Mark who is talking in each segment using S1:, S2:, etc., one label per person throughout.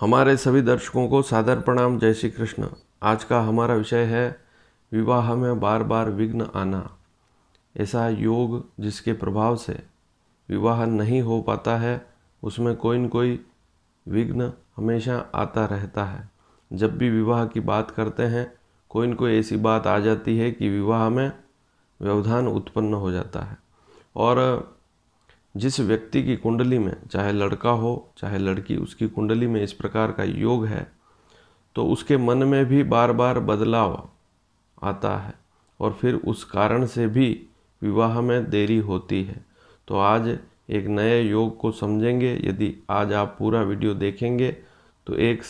S1: हमारे सभी दर्शकों को सादर प्रणाम जय श्री कृष्ण आज का हमारा विषय है विवाह में बार बार विघ्न आना ऐसा योग जिसके प्रभाव से विवाह नहीं हो पाता है उसमें कोई न कोई विघ्न हमेशा आता रहता है जब भी विवाह की बात करते हैं कोई न कोई ऐसी बात आ जाती है कि विवाह में व्यवधान उत्पन्न हो जाता है और जिस व्यक्ति की कुंडली में चाहे लड़का हो चाहे लड़की उसकी कुंडली में इस प्रकार का योग है तो उसके मन में भी बार बार बदलाव आता है और फिर उस कारण से भी विवाह में देरी होती है तो आज एक नए योग को समझेंगे यदि आज आप पूरा वीडियो देखेंगे तो एक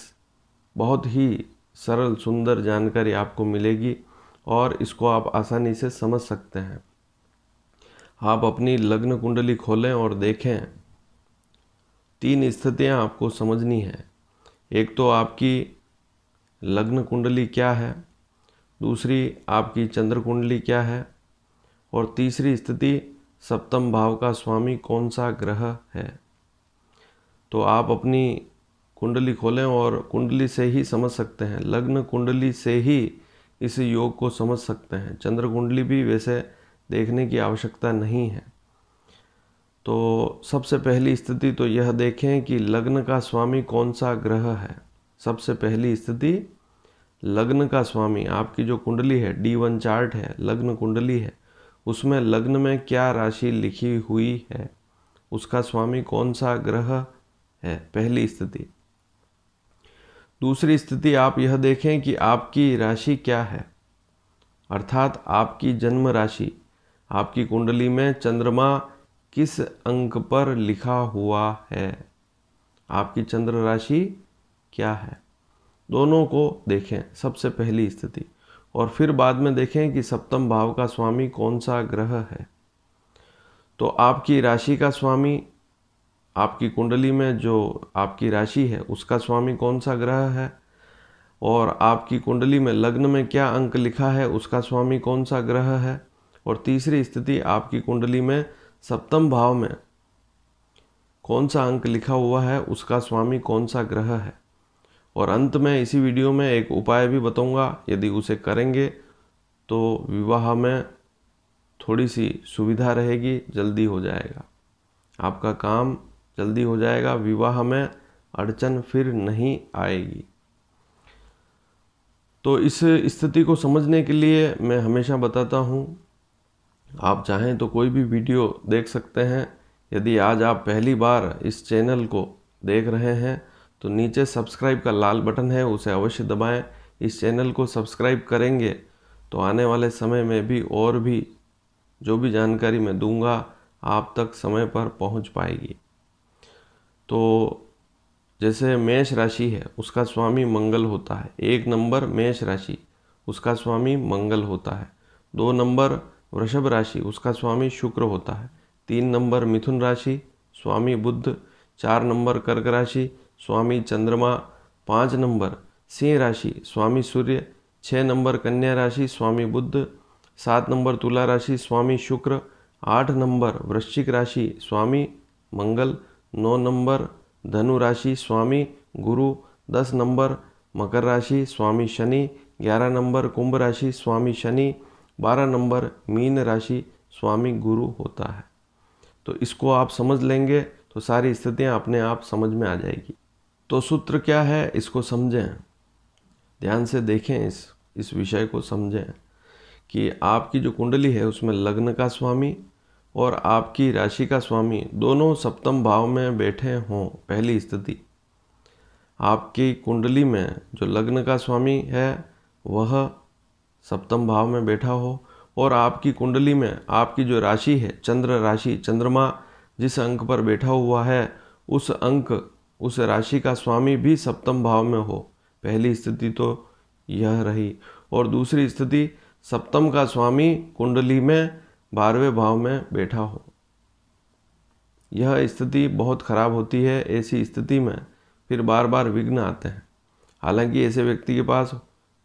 S1: बहुत ही सरल सुंदर जानकारी आपको मिलेगी और इसको आप आसानी से समझ सकते हैं आप अपनी लग्न कुंडली खोलें और देखें तीन स्थितियां आपको समझनी है एक तो आपकी लग्न कुंडली क्या है दूसरी आपकी चंद्र कुंडली क्या है और तीसरी स्थिति सप्तम भाव का स्वामी कौन सा ग्रह है तो आप अपनी कुंडली खोलें और कुंडली से ही समझ सकते हैं लग्न कुंडली से ही इस योग को समझ सकते हैं चंद्र कुंडली भी वैसे देखने की आवश्यकता नहीं है तो सबसे पहली स्थिति तो यह देखें कि लग्न का स्वामी कौन सा ग्रह है सबसे पहली स्थिति लग्न का स्वामी आपकी जो कुंडली है डी वन चार्ट है लग्न कुंडली है उसमें लग्न में क्या राशि लिखी हुई है उसका स्वामी कौन सा ग्रह है पहली स्थिति दूसरी स्थिति आप यह देखें कि आपकी राशि क्या है अर्थात आपकी जन्म राशि आपकी कुंडली में चंद्रमा किस अंक पर लिखा हुआ है आपकी चंद्र राशि क्या है दोनों को देखें सबसे पहली स्थिति और फिर बाद में देखें कि सप्तम भाव का स्वामी कौन सा ग्रह है तो आपकी राशि का स्वामी आपकी कुंडली में जो आपकी राशि है उसका स्वामी कौन सा ग्रह है और आपकी कुंडली में लग्न में क्या अंक लिखा है उसका स्वामी कौन सा ग्रह है और तीसरी स्थिति आपकी कुंडली में सप्तम भाव में कौन सा अंक लिखा हुआ है उसका स्वामी कौन सा ग्रह है और अंत में इसी वीडियो में एक उपाय भी बताऊंगा यदि उसे करेंगे तो विवाह में थोड़ी सी सुविधा रहेगी जल्दी हो जाएगा आपका काम जल्दी हो जाएगा विवाह में अड़चन फिर नहीं आएगी तो इस स्थिति को समझने के लिए मैं हमेशा बताता हूँ आप चाहें तो कोई भी वीडियो देख सकते हैं यदि आज आप पहली बार इस चैनल को देख रहे हैं तो नीचे सब्सक्राइब का लाल बटन है उसे अवश्य दबाएं इस चैनल को सब्सक्राइब करेंगे तो आने वाले समय में भी और भी जो भी जानकारी मैं दूंगा आप तक समय पर पहुंच पाएगी तो जैसे मेष राशि है उसका स्वामी मंगल होता है एक नंबर मेष राशि उसका स्वामी मंगल होता है दो नंबर वृषभ राशि उसका स्वामी शुक्र होता है तीन नंबर मिथुन राशि स्वामी बुद्ध चार नंबर कर्क राशि स्वामी चंद्रमा पाँच नंबर सिंह राशि स्वामी सूर्य छः नंबर कन्या राशि स्वामी बुद्ध सात नंबर तुला राशि स्वामी शुक्र आठ नंबर वृश्चिक राशि स्वामी मंगल नौ नंबर धनु राशि स्वामी गुरु दस नंबर मकर राशि स्वामी शनि ग्यारह नंबर कुंभ राशि स्वामी शनि बारह नंबर मीन राशि स्वामी गुरु होता है तो इसको आप समझ लेंगे तो सारी स्थितियाँ अपने आप समझ में आ जाएगी तो सूत्र क्या है इसको समझें ध्यान से देखें इस इस विषय को समझें कि आपकी जो कुंडली है उसमें लग्न का स्वामी और आपकी राशि का स्वामी दोनों सप्तम भाव में बैठे हों पहली स्थिति आपकी कुंडली में जो लग्न का स्वामी है वह सप्तम भाव में बैठा हो और आपकी कुंडली में आपकी जो राशि है चंद्र राशि चंद्रमा जिस अंक पर बैठा हुआ है उस अंक उस राशि का स्वामी भी सप्तम भाव में हो पहली स्थिति तो यह रही और दूसरी स्थिति सप्तम का स्वामी कुंडली में बारहवें भाव में बैठा हो यह स्थिति बहुत खराब होती है ऐसी स्थिति में फिर बार बार विघ्न आते हैं हालांकि ऐसे व्यक्ति के पास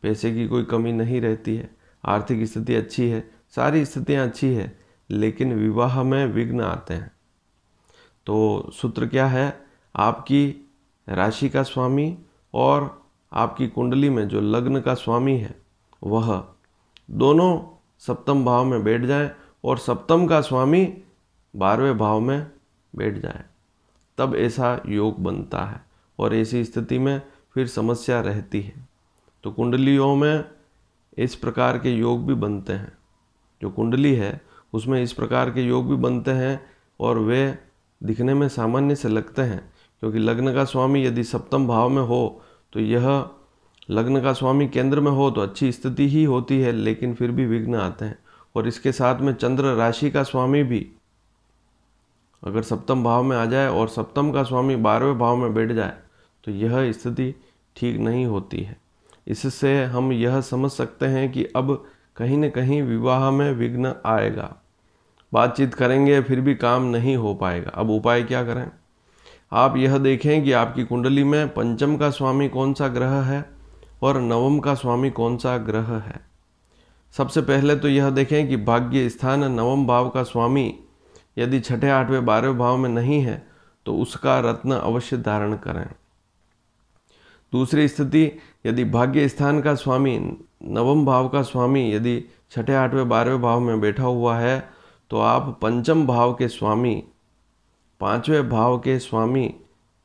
S1: पैसे की कोई कमी नहीं रहती है आर्थिक स्थिति अच्छी है सारी स्थितियाँ अच्छी है लेकिन विवाह में विघ्न आते हैं तो सूत्र क्या है आपकी राशि का स्वामी और आपकी कुंडली में जो लग्न का स्वामी है वह दोनों सप्तम भाव में बैठ जाए और सप्तम का स्वामी बारहवें भाव में बैठ जाए तब ऐसा योग बनता है और ऐसी स्थिति में फिर समस्या रहती है तो कुंडली योग में इस प्रकार के योग भी बनते हैं जो कुंडली है उसमें इस प्रकार के योग भी बनते हैं और वे दिखने में सामान्य से लगते हैं क्योंकि लग्न का स्वामी यदि सप्तम भाव में हो तो यह लग्न का स्वामी केंद्र में हो तो अच्छी स्थिति ही होती है लेकिन फिर भी विघ्न आते हैं और इसके साथ में चंद्र राशि का स्वामी भी अगर सप्तम भाव में आ जाए और सप्तम का स्वामी बारहवें भाव में बैठ जाए तो यह स्थिति ठीक नहीं होती है इससे हम यह समझ सकते हैं कि अब कहीं न कहीं विवाह में विघ्न आएगा बातचीत करेंगे फिर भी काम नहीं हो पाएगा अब उपाय क्या करें आप यह देखें कि आपकी कुंडली में पंचम का स्वामी कौन सा ग्रह है और नवम का स्वामी कौन सा ग्रह है सबसे पहले तो यह देखें कि भाग्य स्थान नवम भाव का स्वामी यदि छठे आठवें बारहवें भाव में नहीं है तो उसका रत्न अवश्य धारण करें दूसरी स्थिति यदि भाग्य स्थान का स्वामी नवम भाव का स्वामी यदि छठे आठवें बारहवें भाव में बैठा हुआ है तो आप पंचम भाव के स्वामी पांचवें भाव के स्वामी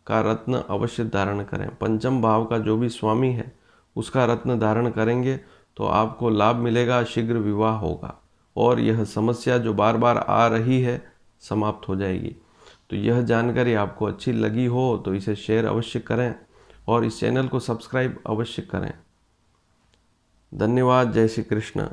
S1: का रत्न अवश्य धारण करें पंचम भाव का जो भी स्वामी है उसका रत्न धारण करेंगे तो आपको लाभ मिलेगा शीघ्र विवाह होगा और यह समस्या जो बार बार आ रही है समाप्त हो जाएगी तो यह जानकारी आपको अच्छी लगी हो तो इसे शेयर अवश्य करें और इस चैनल को सब्सक्राइब अवश्य करें धन्यवाद जय श्री कृष्ण